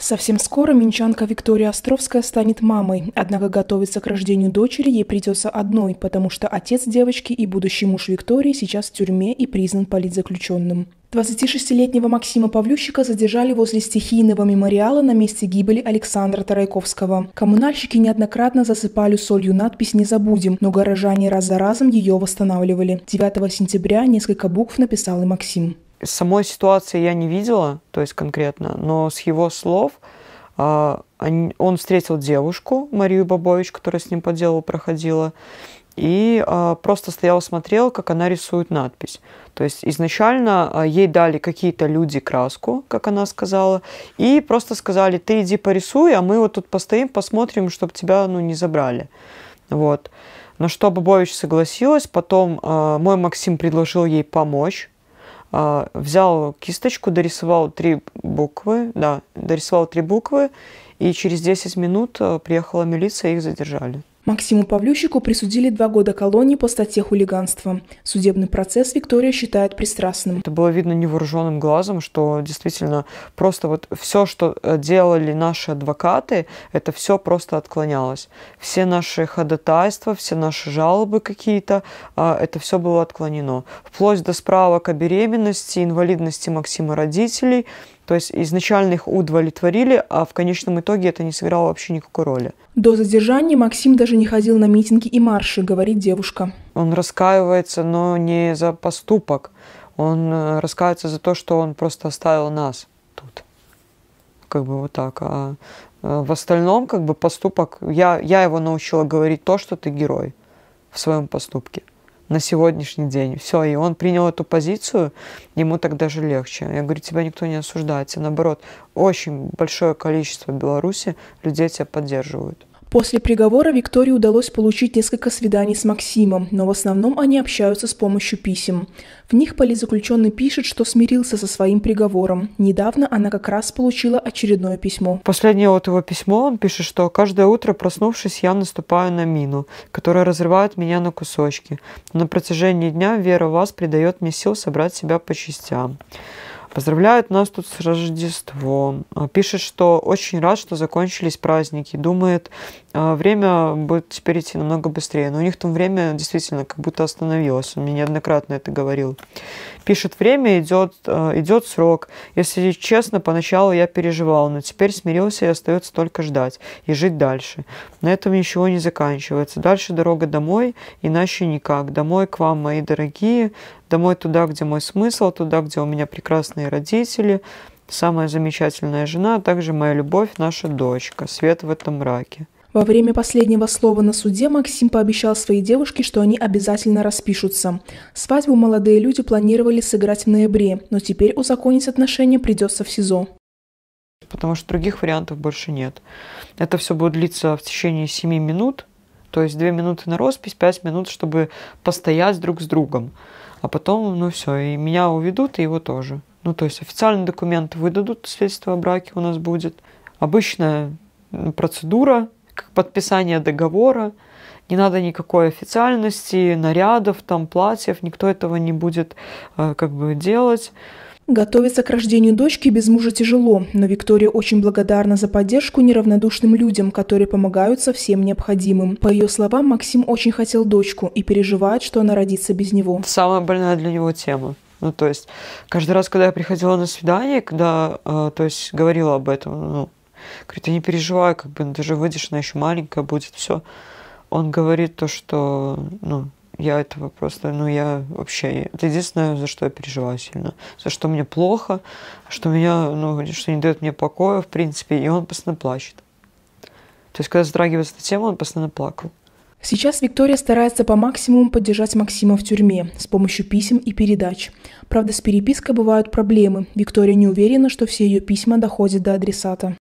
Совсем скоро минчанка Виктория Островская станет мамой, однако готовиться к рождению дочери ей придется одной, потому что отец девочки и будущий муж Виктории сейчас в тюрьме и признан политзаключенным. 26-летнего Максима Павлющика задержали возле стихийного мемориала на месте гибели Александра Тарайковского. Коммунальщики неоднократно засыпали солью надпись «Не забудем», но горожане раз за разом ее восстанавливали. 9 сентября несколько букв написал и Максим самой ситуации я не видела, то есть конкретно, но с его слов а, он встретил девушку, Марию Бабович, которая с ним по делу проходила, и а, просто стоял, смотрел, как она рисует надпись. То есть изначально а, ей дали какие-то люди краску, как она сказала, и просто сказали, ты иди порисуй, а мы вот тут постоим, посмотрим, чтобы тебя ну, не забрали. Вот. На что Бабович согласилась, потом мой Максим предложил ей помочь, а, взял кисточку, дорисовал три буквы, да, дорисовал три буквы, и через 10 минут э, приехала милиция, их задержали. Максиму Павлющику присудили два года колонии по статье хулиганства. Судебный процесс Виктория считает пристрастным. Это было видно невооруженным глазом, что действительно просто вот все, что э, делали наши адвокаты, это все просто отклонялось. Все наши ходатайства, все наши жалобы какие-то, а, это все было отклонено. Вплоть до справок о беременности, инвалидности Максима родителей – то есть изначально их удовлетворили, а в конечном итоге это не сыграло вообще никакой роли. До задержания Максим даже не ходил на митинги и марши, говорит девушка. Он раскаивается, но не за поступок. Он э, раскаивается за то, что он просто оставил нас тут. Как бы вот так. А э, в остальном, как бы поступок, я, я его научила говорить то, что ты герой в своем поступке на сегодняшний день. Все, и он принял эту позицию, ему так даже легче. Я говорю, тебя никто не осуждает, и наоборот, очень большое количество в Беларуси людей тебя поддерживают. После приговора Виктории удалось получить несколько свиданий с Максимом, но в основном они общаются с помощью писем. В них политзаключенный пишет, что смирился со своим приговором. Недавно она как раз получила очередное письмо. Последнее вот его письмо он пишет, что «Каждое утро, проснувшись, я наступаю на мину, которая разрывает меня на кусочки. На протяжении дня вера в вас придает мне сил собрать себя по частям». Поздравляют нас тут с Рождеством. Пишет, что очень рад, что закончились праздники. Думает, а, время будет теперь идти намного быстрее. Но у них там время действительно как будто остановилось. Он мне неоднократно это говорил. Пишет, время идет, э, идет срок. Если честно, поначалу я переживал, но теперь смирился и остается только ждать и жить дальше. На этом ничего не заканчивается. Дальше дорога домой, иначе никак. Домой к вам, мои дорогие, домой туда, где мой смысл, туда, где у меня прекрасные родители, самая замечательная жена, а также моя любовь, наша дочка, свет в этом мраке. Во время последнего слова на суде Максим пообещал своей девушке, что они обязательно распишутся. Свадьбу молодые люди планировали сыграть в ноябре, но теперь узаконить отношения придется в СИЗО. Потому что других вариантов больше нет. Это все будет длиться в течение 7 минут, то есть 2 минуты на роспись, 5 минут, чтобы постоять друг с другом. А потом, ну все, и меня уведут, и его тоже. Ну, то есть официальные документы выдадут, свидетельство о браке у нас будет. Обычная процедура, как подписание договора, не надо никакой официальности, нарядов, там, платьев, никто этого не будет э, как бы делать. Готовиться к рождению дочки без мужа тяжело, но Виктория очень благодарна за поддержку неравнодушным людям, которые помогают со всем необходимым. По ее словам, Максим очень хотел дочку и переживает, что она родится без него. Это самая больная для него тема. Ну, то есть, каждый раз, когда я приходила на свидание, когда, э, то есть, говорила об этом, ну, Говорит, ты не переживай, как бы, ну, ты же выйдешь, она еще маленькая будет, все. Он говорит то, что, ну, я этого просто, ну, я вообще... Это единственное, за что я переживаю сильно. За что мне плохо, что меня, ну, что не дает мне покоя, в принципе. И он постоянно плачет. То есть, когда затрагивается эта тема, он постоянно плакал. Сейчас Виктория старается по максимуму поддержать Максима в тюрьме с помощью писем и передач. Правда, с перепиской бывают проблемы. Виктория не уверена, что все ее письма доходят до адресата.